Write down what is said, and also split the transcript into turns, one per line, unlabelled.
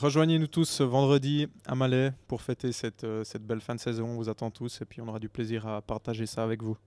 Rejoignez-nous tous vendredi à Malais pour fêter cette, euh, cette belle fin de saison. On vous attend tous et puis on aura du plaisir à partager ça avec vous.